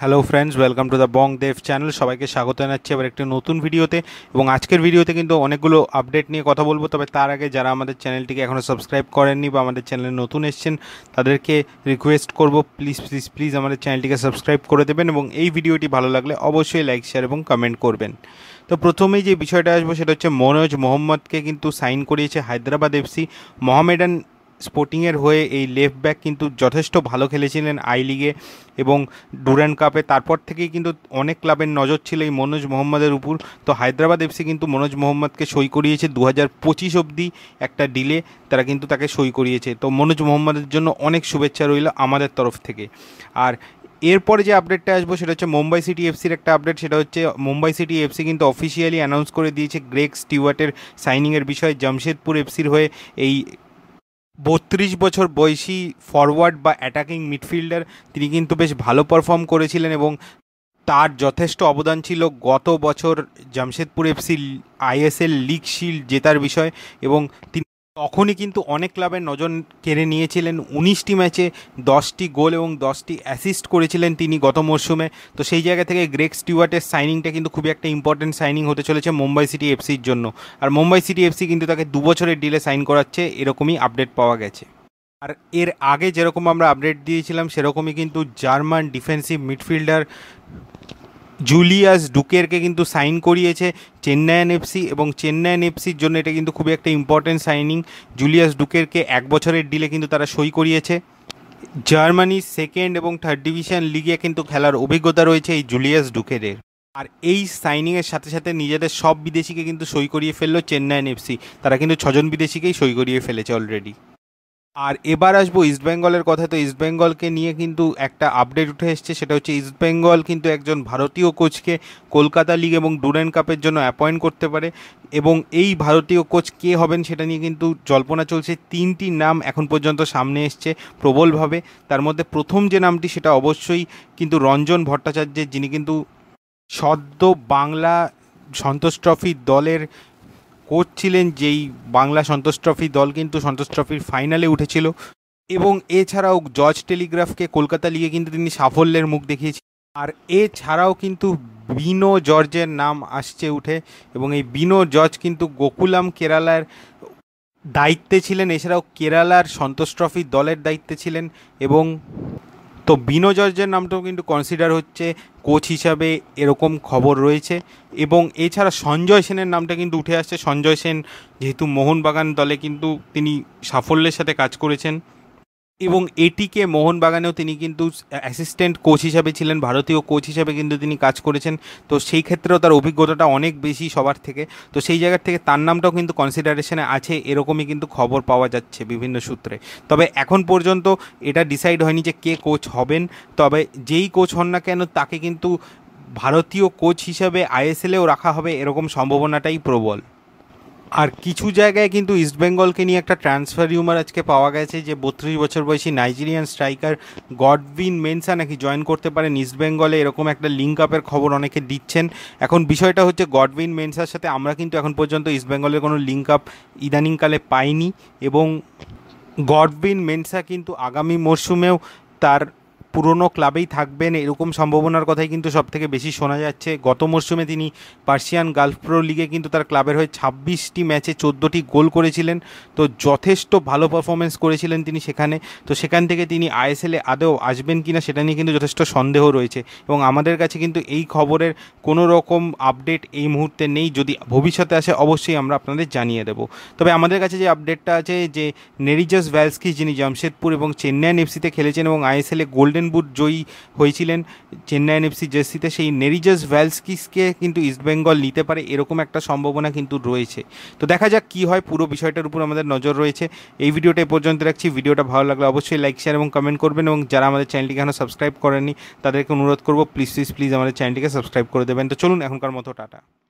hello friends welcome to the Bong Dev channel সবাইকে স্বাগত জানাচ্ছি আবার একটি নতুন ভিডিওতে এবং আজকের ভিডিওতে কিন্তু অনেকগুলো আপডেট নিয়ে কথা বলবো তবে তার আগে যারা আমাদের চ্যানেলটিকে এখনও সাবস্ক্রাইব করেননি বা আমাদের চ্যানেলে নতুন এসছেন তাদেরকে রিকোয়েস্ট করব প্লিজ প্লিজ প্লিজ আমাদের চ্যানেলটিকে সাবস্ক্রাইব করে দেবেন এবং এই ভিডিওটি ভালো লাগলে অবশ্যই লাইক শেয়ার এবং কমেন্ট করবেন তো প্রথমেই যে বিষয়টা আসবো সেটা হচ্ছে মনোজ মোহাম্মদকে কিন্তু সাইন করিয়েছে হায়দ্রাবাদ এফসি মহামেডান স্পোর্টিংয়ের হয়ে এই লেফট ব্যাক কিন্তু যথেষ্ট ভালো খেলেছিলেন আই লিগে এবং ডুরেন কাপে তারপর থেকেই কিন্তু অনেক ক্লাবের নজর ছিল এই মনোজ মোহাম্মদের উপর তো হায়দ্রাবাদ এফসি কিন্তু মনোজ মোহাম্মদকে সই করিয়েছে দু হাজার পঁচিশ অবধি একটা ডিলে তারা কিন্তু তাকে সই করিয়েছে তো মনোজ মোহাম্মদের জন্য অনেক শুভেচ্ছা রইল আমাদের তরফ থেকে আর এরপরে যে আপডেটটা আসবো সেটা হচ্ছে মুম্বাই সিটি এফসির একটা আপডেট সেটা হচ্ছে মুম্বাই সিটি এফসি কিন্তু অফিসিয়ালি অ্যানাউন্স করে দিয়েছে গ্রেক স্টিওয়ার্টের সাইনিংয়ের বিষয়ে জামশেদপুর এফসির হয়ে এই বত্রিশ বছর বয়সী ফরওয়ার্ড বা অ্যাটাকিং মিডফিল্ডার তিনি কিন্তু বেশ ভালো পারফর্ম করেছিলেন এবং তার যথেষ্ট অবদান ছিল গত বছর Jamshedpur FC ISL league shield জেতার বিষয় এবং তিনি তখনই কিন্তু অনেক ক্লাবের নজর কেড়ে নিয়েছিলেন উনিশটি ম্যাচে দশটি গোল এবং দশটি অ্যাসিস্ট করেছিলেন তিনি গত মরশুমে তো সেই জায়গা থেকে গ্রেক স্টিওয়ার্টের সাইনিংটা কিন্তু খুবই একটা ইম্পর্টেন্ট সাইনিং হতে চলেছে মুম্বাই সিটি এফসির জন্য আর মুম্বাই সিটি এফসি কিন্তু তাকে দুবছরের ডিলে সাইন করাচ্ছে এরকমই আপডেট পাওয়া গেছে আর এর আগে যেরকম আমরা আপডেট দিয়েছিলাম সেরকমই কিন্তু জার্মান ডিফেন্সিভ মিডফিল্ডার জুলিয়াস ডুকেরকে কিন্তু সাইন করিয়েছে চেন্নাইয়ান এফসি এবং চেন্নাইয়ান এফসির জন্য এটা কিন্তু খুবই একটা ইম্পর্টেন্ট সাইনিং জুলিয়াস ডুকেরকে এক বছরের ডিলে কিন্তু তারা সই করিয়েছে জার্মানির সেকেন্ড এবং থার্ড ডিভিশন লিগে কিন্তু খেলার অভিজ্ঞতা রয়েছে এই জুলিয়াস ডুকেরের আর এই সাইনিংয়ের সাথে সাথে নিজেদের সব বিদেশিকে কিন্তু সই করিয়ে ফেললো চেন্নাইয়ান এফসি তারা কিন্তু ছজন বিদেশিকেই সই করিয়ে ফেলেছে অলরেডি আর এবার আসবো ইস্টবেঙ্গলের কথা তো ইস্টবেঙ্গলকে নিয়ে কিন্তু একটা আপডেট উঠে এসছে সেটা হচ্ছে ইস্টবেঙ্গল কিন্তু একজন ভারতীয় কোচকে কলকাতা লিগ এবং ডুরেন কাপের জন্য অ্যাপয়েন্ট করতে পারে এবং এই ভারতীয় কোচ কে হবেন সেটা নিয়ে কিন্তু জল্পনা চলছে তিনটি নাম এখন পর্যন্ত সামনে এসছে প্রবলভাবে তার মধ্যে প্রথম যে নামটি সেটা অবশ্যই কিন্তু রঞ্জন ভট্টাচার্যের যিনি কিন্তু সদ্য বাংলা সন্তোষ ট্রফি দলের কোচ ছিলেন যেই বাংলা সন্তোষ ট্রফি দল কিন্তু সন্তোষ ট্রফির ফাইনালে উঠেছিল এবং এছাড়াও জজ টেলিগ্রাফকে কলকাতা লিগে কিন্তু তিনি সাফল্যের মুখ দেখিয়েছেন আর এছাড়াও কিন্তু বিনো জর্জের নাম আসছে উঠে এবং এই বিনো জর্জ কিন্তু গোকুলাম কেরালার দায়িত্বে ছিলেন এছাড়াও কেরালার সন্তোষ ট্রফি দলের দায়িত্বে ছিলেন এবং তো বিনোজর্জের নামটাও কিন্তু কনসিডার হচ্ছে কোচ হিসাবে এরকম খবর রয়েছে এবং এছাড়া সঞ্জয় সেনের নামটা কিন্তু উঠে আসছে সঞ্জয় সেন যেহেতু মোহনবাগান দলে কিন্তু তিনি সাফল্যের সাথে কাজ করেছেন এবং এটিকে মোহনবাগানেও তিনি কিন্তু অ্যাসিস্ট্যান্ট কোচ হিসাবে ছিলেন ভারতীয় কোচ হিসাবে কিন্তু তিনি কাজ করেছেন তো সেই ক্ষেত্রেও তার অভিজ্ঞতাটা অনেক বেশি সবার থেকে তো সেই জায়গার থেকে তার নামটাও কিন্তু কনসিডারেশনে আছে এরকমই কিন্তু খবর পাওয়া যাচ্ছে বিভিন্ন সূত্রে তবে এখন পর্যন্ত এটা ডিসাইড হয়নি যে কে কোচ হবেন তবে যেই কোচ হন না কেন তাকে কিন্তু ভারতীয় কোচ হিসাবে আইএসএলেও রাখা হবে এরকম সম্ভাবনাটাই প্রবল আর কিছু জায়গায় কিন্তু ইস্টবেঙ্গলকে নিয়ে একটা ট্রান্সফার রিউমার আজকে পাওয়া গেছে যে বত্রিশ বছর বয়সী নাইজেরিয়ান স্ট্রাইকার গডভিন মেনসা নাকি জয়েন করতে পারেন ইস্টবেঙ্গলে এরকম একটা লিঙ্ক আপের খবর অনেকে দিচ্ছেন এখন বিষয়টা হচ্ছে গডভিন মেনসার সাথে আমরা কিন্তু এখন পর্যন্ত ইস্টবেঙ্গলের কোনো লিঙ্ক আপ ইদানিংকালে পাইনি এবং গডভিন মেনসা কিন্তু আগামী মরশুমেও তার পুরনো ক্লাবেই থাকবেন এরকম সম্ভাবনার কথাই কিন্তু সব থেকে বেশি শোনা যাচ্ছে গত মরশুমে তিনি পার্সিয়ান গালফ প্রো লিগে কিন্তু তার ক্লাবের হয়ে ছাব্বিশটি ম্যাচে চোদ্দোটি গোল করেছিলেন তো যথেষ্ট ভালো পারফরমেন্স করেছিলেন তিনি সেখানে তো সেখান থেকে তিনি আইএসএলে আদৌ আসবেন কি না সেটা নিয়ে কিন্তু যথেষ্ট সন্দেহ রয়েছে এবং আমাদের কাছে কিন্তু এই খবরের কোনো রকম আপডেট এই মুহূর্তে নেই যদি ভবিষ্যতে আসে অবশ্যই আমরা আপনাদের জানিয়ে দেব তবে আমাদের কাছে যে আপডেটটা আছে যে নেরিজাস ভ্যালস্কি যিনি জামশেদপুর এবং চেন্নাই এফসিতে খেলেছেন এবং আইএসএলে গোল্ডেন বুট জয়ী হয়েছিলেন চেন্নাইয়েন এফসি জেসিতে সেই নেরিজাস ভ্যালসকিসকে কিন্তু ইস্টবেঙ্গল নিতে পারে এরকম একটা সম্ভাবনা কিন্তু রয়েছে তো দেখা যাক কী হয় পুরো বিষয়টার উপর আমাদের নজর রয়েছে এই ভিডিওটা এ পর্যন্ত রাখছি ভিডিওটা ভালো লাগলে অবশ্যই লাইক শেয়ার এবং কমেন্ট করবেন এবং যারা আমাদের চ্যানেলটিকে এখনও সাবস্ক্রাইব করেননি তাদেরকে অনুরোধ করবো প্লিজ প্লিজ প্লিজ আমাদের চ্যানেলটিকে সাবস্ক্রাইব করে দেবেন তো চলুন এখনকার মতো টাটা